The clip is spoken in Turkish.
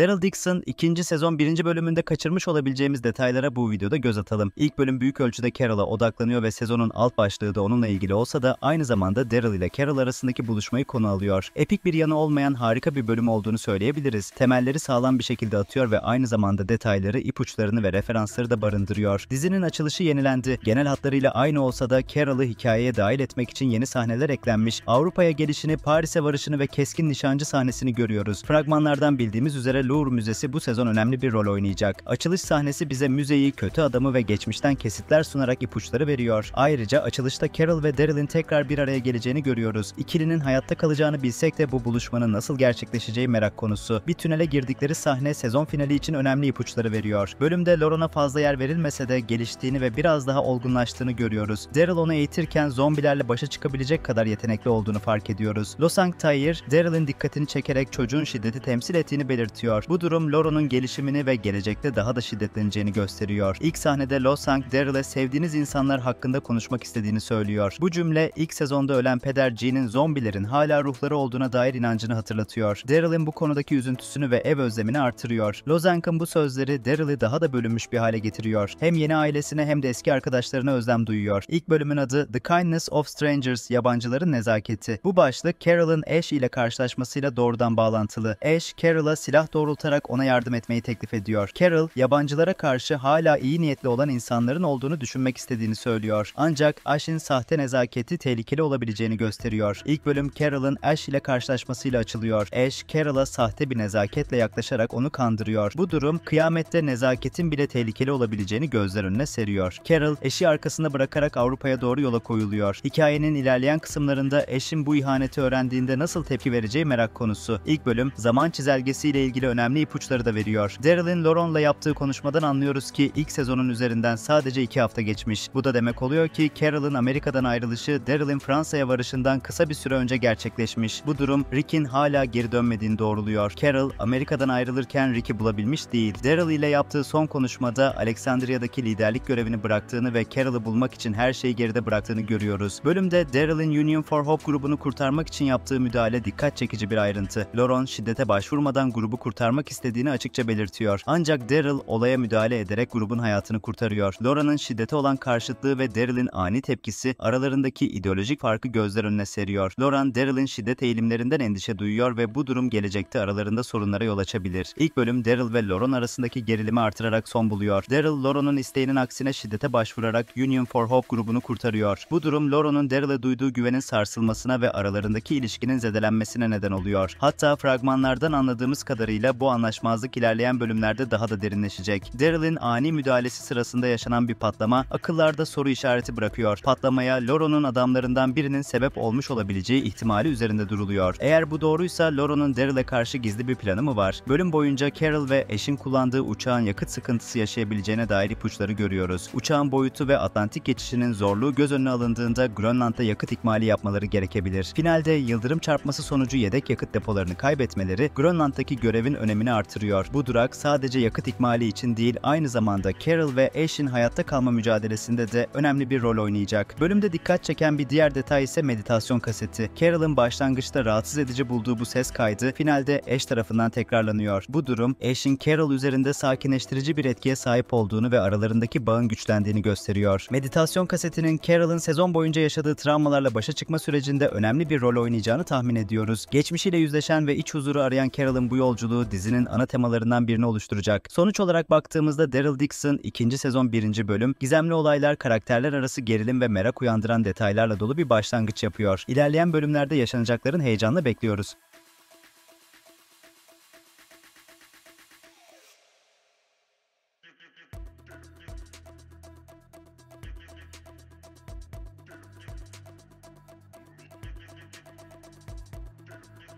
Daryl Dixon ikinci sezon birinci bölümünde kaçırmış olabileceğimiz detaylara bu videoda göz atalım. İlk bölüm büyük ölçüde Carol'a odaklanıyor ve sezonun alt başlığı da onunla ilgili olsa da aynı zamanda Daryl ile Carol arasındaki buluşmayı konu alıyor. Epik bir yanı olmayan harika bir bölüm olduğunu söyleyebiliriz. Temelleri sağlam bir şekilde atıyor ve aynı zamanda detayları, ipuçlarını ve referansları da barındırıyor. Dizinin açılışı yenilendi. Genel hatlarıyla aynı olsa da Carol'ı hikayeye dahil etmek için yeni sahneler eklenmiş. Avrupa'ya gelişini, Paris'e varışını ve keskin nişancı sahnesini görüyoruz. Fragmanlardan bildiğimiz üzere Louvre Müzesi bu sezon önemli bir rol oynayacak. Açılış sahnesi bize müzeyi, kötü adamı ve geçmişten kesitler sunarak ipuçları veriyor. Ayrıca açılışta Carol ve Daryl'in tekrar bir araya geleceğini görüyoruz. İkilinin hayatta kalacağını bilsek de bu buluşmanın nasıl gerçekleşeceği merak konusu. Bir tünele girdikleri sahne sezon finali için önemli ipuçları veriyor. Bölümde Lauren'a fazla yer verilmese de geliştiğini ve biraz daha olgunlaştığını görüyoruz. Daryl onu eğitirken zombilerle başa çıkabilecek kadar yetenekli olduğunu fark ediyoruz. Losang Tair, Daryl'in dikkatini çekerek çocuğun şiddeti temsil ettiğini belirtiyor ediyor. Bu durum Loro'nun gelişimini ve gelecekte daha da şiddetleneceğini gösteriyor. İlk sahnede Losang Daryl'e sevdiğiniz insanlar hakkında konuşmak istediğini söylüyor. Bu cümle ilk sezonda ölen peder G'nin zombilerin hala ruhları olduğuna dair inancını hatırlatıyor. Daryl'in bu konudaki üzüntüsünü ve ev özlemini artırıyor. Losang'ın bu sözleri Daryl'i daha da bölünmüş bir hale getiriyor. Hem yeni ailesine hem de eski arkadaşlarına özlem duyuyor. İlk bölümün adı The Kindness of Strangers, Yabancıların Nezaketi. Bu başlık Carol'ın Ash ile karşılaşmasıyla doğrudan bağlantılı. Ash, Carol'a silah doğru doğrultarak ona yardım etmeyi teklif ediyor. Carol, yabancılara karşı hala iyi niyetli olan insanların olduğunu düşünmek istediğini söylüyor. Ancak Ash'in sahte nezaketi tehlikeli olabileceğini gösteriyor. İlk bölüm Carol'ın Ash ile karşılaşmasıyla açılıyor. Ash, Carol'a sahte bir nezaketle yaklaşarak onu kandırıyor. Bu durum kıyamette nezaketin bile tehlikeli olabileceğini gözler önüne seriyor. Carol, eşi arkasında bırakarak Avrupa'ya doğru yola koyuluyor. Hikayenin ilerleyen kısımlarında eşin bu ihaneti öğrendiğinde nasıl tepki vereceği merak konusu. İlk bölüm zaman çizelgesiyle ilgili önemli ipuçları da veriyor. Daryl'in Lauren'la yaptığı konuşmadan anlıyoruz ki ilk sezonun üzerinden sadece 2 hafta geçmiş. Bu da demek oluyor ki Carol'ın Amerika'dan ayrılışı Daryl'in Fransa'ya varışından kısa bir süre önce gerçekleşmiş. Bu durum Rick'in hala geri dönmediğini doğruluyor. Carol Amerika'dan ayrılırken Rick'i bulabilmiş değil. Daryl ile yaptığı son konuşmada Alexandria'daki liderlik görevini bıraktığını ve Carol'ı bulmak için her şeyi geride bıraktığını görüyoruz. Bölümde Daryl'in Union for Hope grubunu kurtarmak için yaptığı müdahale dikkat çekici bir ayrıntı. Lauren şiddete başvurmadan grubu kurtarmıştı kurtarmak istediğini açıkça belirtiyor. Ancak Daryl olaya müdahale ederek grubun hayatını kurtarıyor. Laura'nın şiddete olan karşıtlığı ve Daryl'in ani tepkisi aralarındaki ideolojik farkı gözler önüne seriyor. Lauren, Daryl'in şiddet eğilimlerinden endişe duyuyor ve bu durum gelecekte aralarında sorunlara yol açabilir. İlk bölüm Daryl ve Lauren arasındaki gerilimi artırarak son buluyor. Daryl, Lauren'un isteğinin aksine şiddete başvurarak Union for Hope grubunu kurtarıyor. Bu durum Lauren'un Daryl'e duyduğu güvenin sarsılmasına ve aralarındaki ilişkinin zedelenmesine neden oluyor. Hatta fragmanlardan anladığımız kadarıyla Dolayısıyla bu anlaşmazlık ilerleyen bölümlerde daha da derinleşecek. Daryl'in ani müdahalesi sırasında yaşanan bir patlama akıllarda soru işareti bırakıyor. Patlamaya Loro'nun adamlarından birinin sebep olmuş olabileceği ihtimali üzerinde duruluyor. Eğer bu doğruysa Loro'nun Daryl'e karşı gizli bir planı mı var? Bölüm boyunca Carol ve eşin kullandığı uçağın yakıt sıkıntısı yaşayabileceğine dair ipuçları görüyoruz. Uçağın boyutu ve Atlantik geçişinin zorluğu göz önüne alındığında Grönland'da yakıt ikmali yapmaları gerekebilir. Finalde yıldırım çarpması sonucu yedek yakıt depolarını kaybetmeleri Grönland'daki görevin önemini artırıyor. Bu durak sadece yakıt ikmali için değil aynı zamanda Carol ve Ash'in hayatta kalma mücadelesinde de önemli bir rol oynayacak. Bölümde dikkat çeken bir diğer detay ise meditasyon kaseti. Carol'ın başlangıçta rahatsız edici bulduğu bu ses kaydı finalde Ash tarafından tekrarlanıyor. Bu durum Ash'in Carol üzerinde sakinleştirici bir etkiye sahip olduğunu ve aralarındaki bağın güçlendiğini gösteriyor. Meditasyon kasetinin Carol'ın sezon boyunca yaşadığı travmalarla başa çıkma sürecinde önemli bir rol oynayacağını tahmin ediyoruz. Geçmişiyle yüzleşen ve iç huzuru arayan Carol'ın bu yolculuğu dizinin ana temalarından birini oluşturacak. Sonuç olarak baktığımızda Daryl Dixon 2. sezon 1. bölüm gizemli olaylar, karakterler arası gerilim ve merak uyandıran detaylarla dolu bir başlangıç yapıyor. İlerleyen bölümlerde yaşanacakların heyecanla bekliyoruz.